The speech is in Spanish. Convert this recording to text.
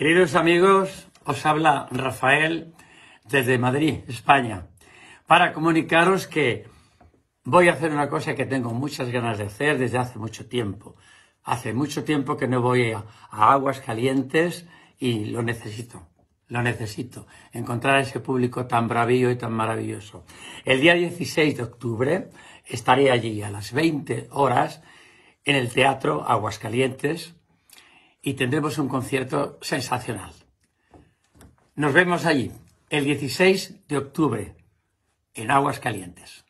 Queridos amigos, os habla Rafael desde Madrid, España, para comunicaros que voy a hacer una cosa que tengo muchas ganas de hacer desde hace mucho tiempo. Hace mucho tiempo que no voy a, aguas calientes y lo necesito, lo necesito, encontrar a ese público tan bravío y tan maravilloso. El día 16 de octubre estaré allí a las 20 horas en el Teatro Aguascalientes, y tendremos un concierto sensacional. Nos vemos allí el 16 de octubre en Aguas Calientes.